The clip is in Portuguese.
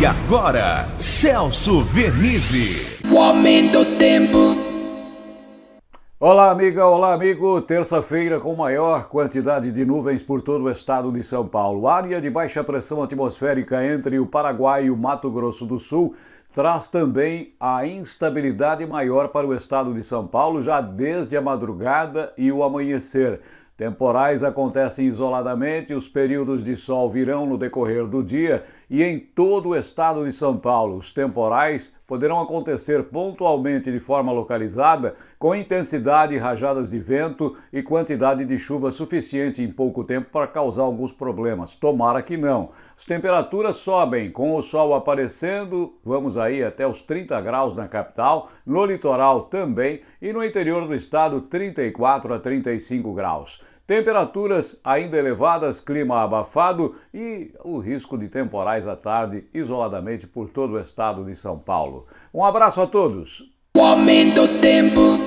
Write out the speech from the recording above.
E agora, Celso Vernizzi. O aumento tempo. Olá, amiga, olá, amigo. Terça-feira com maior quantidade de nuvens por todo o estado de São Paulo. Área de baixa pressão atmosférica entre o Paraguai e o Mato Grosso do Sul traz também a instabilidade maior para o estado de São Paulo já desde a madrugada e o amanhecer. Temporais acontecem isoladamente, os períodos de sol virão no decorrer do dia e em todo o estado de São Paulo. Os temporais poderão acontecer pontualmente de forma localizada, com intensidade, rajadas de vento e quantidade de chuva suficiente em pouco tempo para causar alguns problemas. Tomara que não. As temperaturas sobem, com o sol aparecendo, vamos aí até os 30 graus na capital, no litoral também e no interior do estado 34 a 35 graus. Temperaturas ainda elevadas, clima abafado e o risco de temporais à tarde, isoladamente por todo o estado de São Paulo. Um abraço a todos! O aumento do tempo.